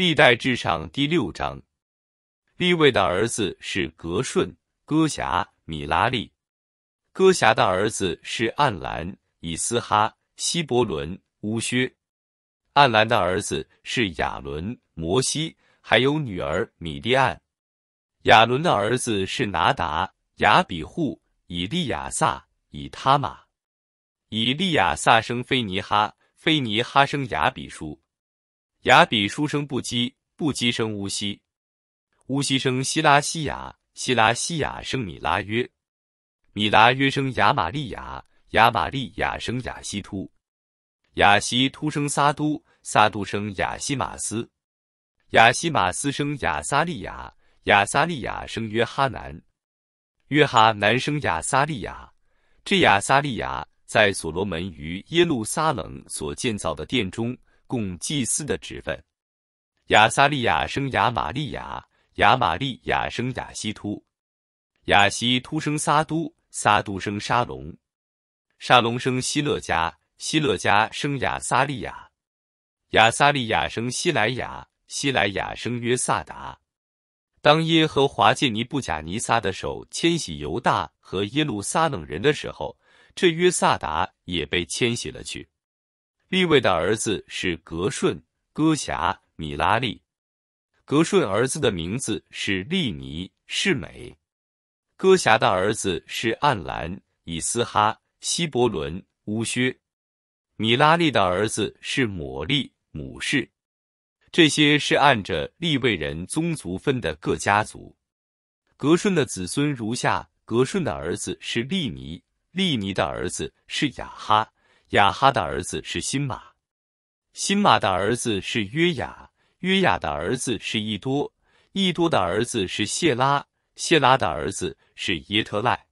历代至上第六章，立位的儿子是格顺、戈侠、米拉利。戈霞的儿子是暗兰、以斯哈、希伯伦、乌薛。暗兰的儿子是亚伦、摩西，还有女儿米利暗。亚伦的儿子是拿达、雅比户、以利亚撒、以他玛。以利亚撒生菲尼哈，菲尼哈生雅比书。雅比书生不基，不基生乌西，乌西生希拉西亚，希拉西亚生米拉约，米拉约生雅玛利亚，雅玛利亚生雅西突，雅西突生撒都，撒都生雅西马斯，雅西马斯生雅撒利亚，雅撒利亚生约哈南，约哈南生雅撒利亚。这雅撒利亚在所罗门于耶路撒冷所建造的殿中。共祭祀的职分。亚撒利亚生雅玛利亚，雅玛利亚生雅西突，雅西突生撒都，撒都生沙龙，沙龙生希勒家，希勒家生亚撒利雅，亚撒利亚生希莱雅，希莱雅生约萨达。当耶和华借尼布甲尼撒的手迁徙犹大和耶路撒冷人的时候，这约萨达也被迁徙了去。利位的儿子是格顺、戈霞、米拉利。格顺儿子的名字是利尼、士美。戈霞的儿子是暗兰、以斯哈、希伯伦、乌薛。米拉利的儿子是抹利、母士。这些是按着利位人宗族分的各家族。格顺的子孙如下：格顺的儿子是利尼，利尼的儿子是雅哈。雅哈的儿子是辛马，辛马的儿子是约雅，约雅的儿子是伊多，伊多的儿子是谢拉，谢拉的儿子是耶特赖。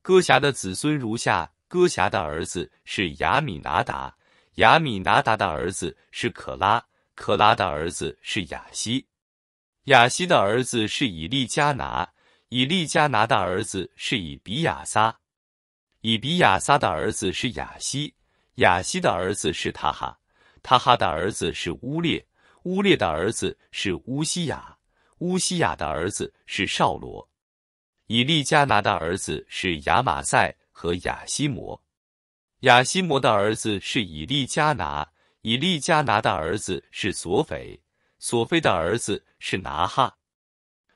歌侠的子孙如下：歌侠的儿子是雅米拿达，雅米拿达的儿子是可拉，可拉的儿子是雅西，雅西的儿子是以利加拿，以利加拿的儿子是以比亚撒，以比亚撒的儿子是雅西。雅西的儿子是他哈，他哈的儿子是乌列，乌列的儿子是乌西雅，乌西雅的儿子是少罗。以利加拿的儿子是雅马赛和雅西摩，雅西摩的儿子是以利加拿，以利加拿的儿子是索菲，索菲的儿子是拿哈，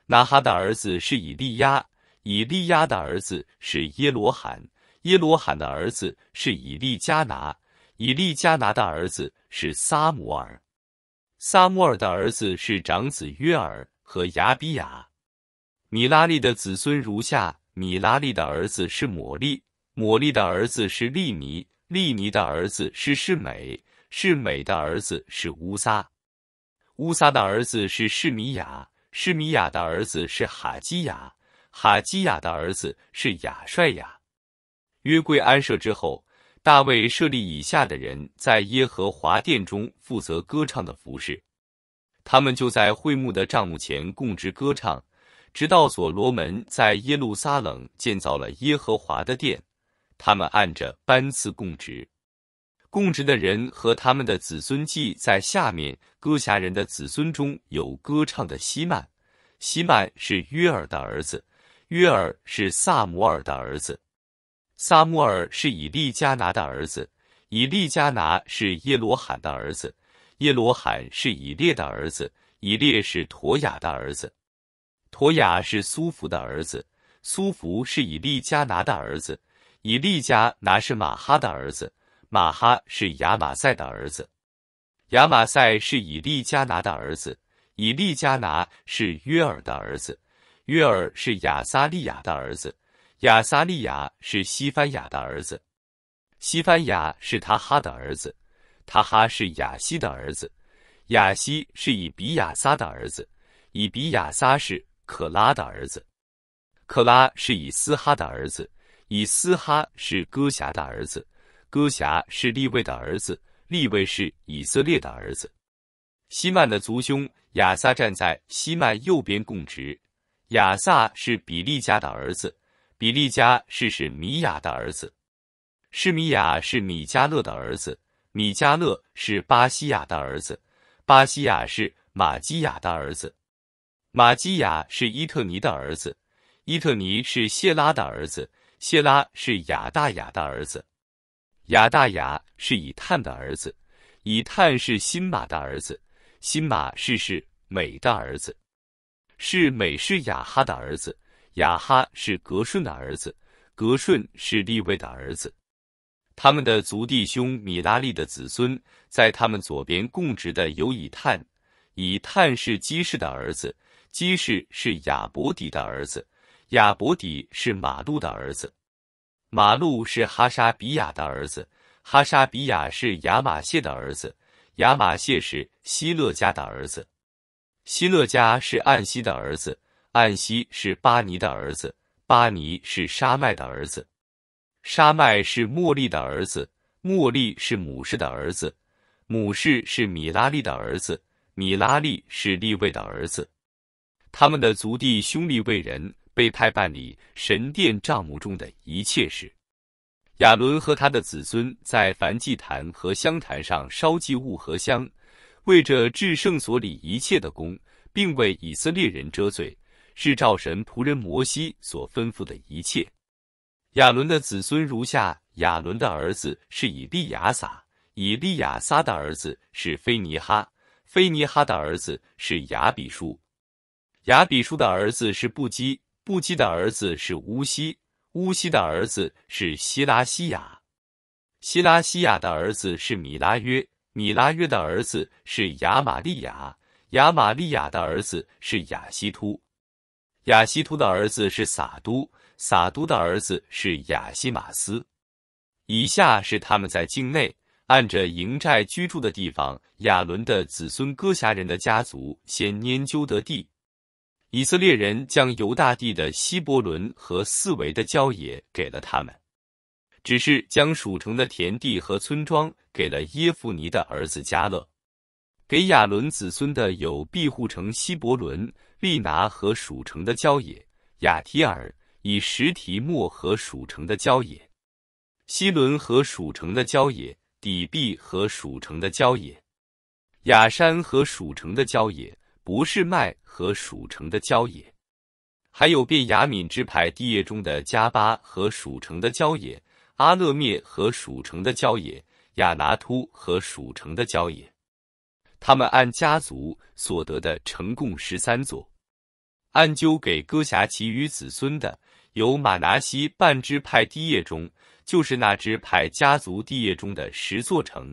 拿哈的儿子是以利亚，以利亚的儿子是耶罗罕。耶罗罕的儿子是以利加拿，以利加拿的儿子是撒摩尔，撒摩尔的儿子是长子约尔和雅比雅。米拉利的子孙如下：米拉利的儿子是摩利，摩利的儿子是利尼，利尼的儿子是世美，世美的儿子是乌撒，乌撒的儿子是示米亚，示米亚的儿子是哈基亚，哈基亚的儿子是亚帅亚。约柜安设之后，大卫设立以下的人在耶和华殿中负责歌唱的服饰。他们就在会幕的帐幕前供职歌唱，直到所罗门在耶路撒冷建造了耶和华的殿，他们按着班次供职。供职的人和他们的子孙记在下面：歌侠人的子孙中有歌唱的希曼，希曼是约尔的儿子，约尔是萨摩尔的儿子。撒摩尔是以利加拿的儿子，以利加拿是耶罗罕的儿子，耶罗罕是以列的儿子，以列是陀雅的儿子，陀雅是苏福的儿子，苏福是以利加拿的儿子，以利加拿是马哈的儿子，马哈是亚玛赛的儿子，亚玛赛是以利加拿的儿子，以利加拿是约尔的儿子，约尔是亚撒利亚的儿子。亚撒利亚是西番雅的儿子，西番雅是他哈的儿子，他哈是亚西的儿子，亚西是以比亚撒的儿子，以比亚撒是可拉的儿子，可拉是以斯哈的儿子，以斯哈是戈辖的儿子，戈辖是利位的儿子，利位是以色列的儿子。西曼的族兄亚撒站在西曼右边供职，亚撒是比利家的儿子。比利加是史米亚的儿子，史米亚是米加勒的儿子，米加勒是巴西亚的儿子，巴西亚是马基亚的儿子，马基亚是伊特尼的儿子，伊特尼是谢拉的儿子，谢拉是亚大雅的儿子，亚大雅是以探的儿子，以探是新马的儿子，新马是是美的儿子，是美是雅哈的儿子。雅哈是格顺的儿子，格顺是立位的儿子。他们的族弟兄米拉利的子孙，在他们左边供职的有以探。以探是基士的儿子，基士是亚伯底的儿子，亚伯底是马路的儿子，马路是哈沙比亚的儿子，哈沙比亚是亚玛谢的儿子，亚玛谢是希勒家的儿子，希勒家是暗西的儿子。岸西是巴尼的儿子，巴尼是沙麦的儿子，沙麦是茉莉的儿子，茉莉是母氏的儿子，母氏是米拉利的儿子，米拉利是利未的儿子。他们的族弟兄弟为人被派办理神殿账目中的一切事。亚伦和他的子孙在梵祭坛和香坛上烧祭物和香，为着至圣所里一切的功，并为以色列人遮罪。是造神仆人摩西所吩咐的一切。亚伦的子孙如下：亚伦的儿子是以利亚撒，以利亚撒的儿子是菲尼哈，菲尼哈的儿子是雅比书，雅比书的儿子是布基，布基的儿子是乌西，乌西的儿子是希拉西亚，希拉西亚的儿子是米拉约，米拉约的儿子是亚玛利亚，亚玛利亚的儿子是亚西突。亚西图的儿子是撒都，撒都的儿子是亚西马斯。以下是他们在境内按着营寨居住的地方。亚伦的子孙哥辖人的家族先研究得地，以色列人将犹大地的希伯伦和四维的郊野给了他们，只是将属城的田地和村庄给了耶夫尼的儿子加勒。给亚伦子孙的有庇护城希伯伦。利拿和属城的郊野，雅提尔以石提莫和属城的郊野，西伦和属城的郊野，底壁和属城的郊野，雅山和属城的郊野，不是麦和属城的郊野，还有遍雅敏支派地业中的加巴和属城的郊野，阿勒灭和属城的郊野，雅拿突和属城的郊野，他们按家族所得的成共十三座。暗究给戈侠其余子孙的，有马拿西半支派地业中，就是那支派家族地业中的十座城；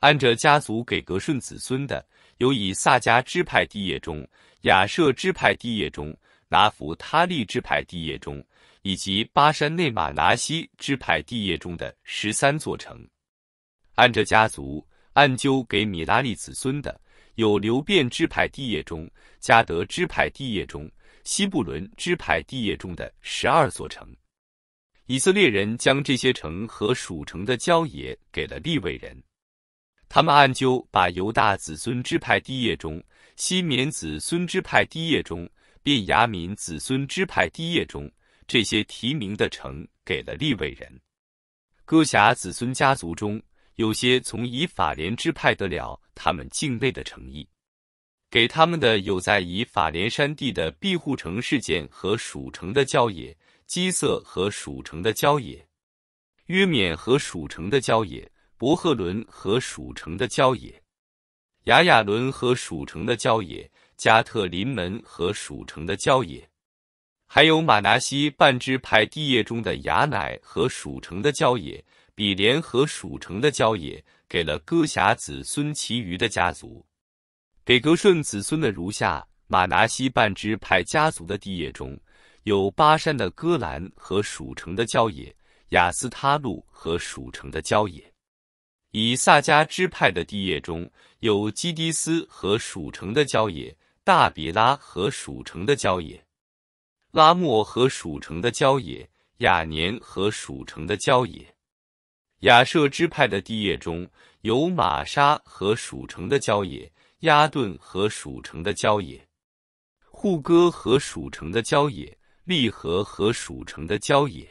按着家族给格顺子孙的，有以萨迦支派地业中、雅舍支派地业中、拿弗他利支派地业中，以及巴山内马拿西支派地业中的十三座城；按着家族，暗究给米拉利子孙的。有流变支派地业中，加德支派地业中，西布伦支派地业中的十二座城，以色列人将这些城和属城的郊野给了利未人。他们暗究把犹大子孙支派地业中，西缅子孙支派地业中，便雅敏子孙支派地业中这些提名的城给了利未人。哥侠子孙家族中有些从以法莲支派得了。他们敬畏的诚意。给他们的有在以法莲山地的庇护城事件和属城的郊野基色和属城的郊野约冕和属城的郊野伯赫伦和属城的郊野雅雅伦和属城的郊野加特林门和属城的郊野，还有马拿西半支派地业中的雅乃和属城的郊野。比联合蜀城的郊野给了戈侠子孙其余的家族，给格顺子孙的如下：马拿西半支派家族的地业中有巴山的戈兰和蜀城的郊野，雅斯他路和蜀城的郊野；以萨迦支派的地业中有基迪斯和蜀城的郊野，大比拉和蜀城的郊野，拉莫和蜀城的郊野，雅年和蜀城的郊野。亚舍支派的地业中有玛莎和属城的郊野，亚顿和属城的郊野，户歌和属城的郊野，利和和属城的郊野。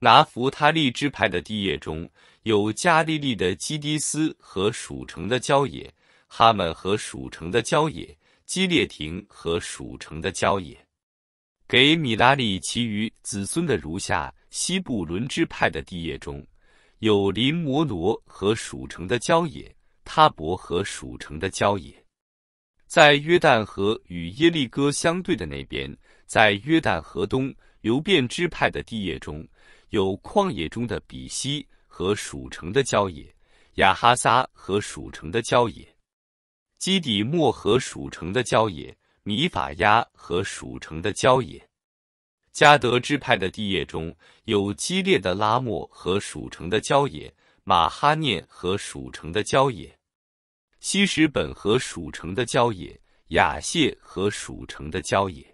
拿福他利支派的地业中有加利利的基迪斯和属城的郊野，哈曼和属城的郊野，基列廷和属城的郊野。给米拉利其余子孙的如下：西部伦支派的地业中。有林摩罗和蜀城的郊野，他伯和蜀城的郊野，在约旦河与耶利哥相对的那边，在约旦河东游变支派的地业中有旷野中的比西和蜀城的郊野，亚哈撒和蜀城的郊野，基底莫和蜀城的郊野，米法亚和蜀城的郊野。加德支派的地业中有激烈的拉莫和属城的郊野，马哈涅和属城的郊野，西什本和属城的郊野，雅谢和属城的郊野。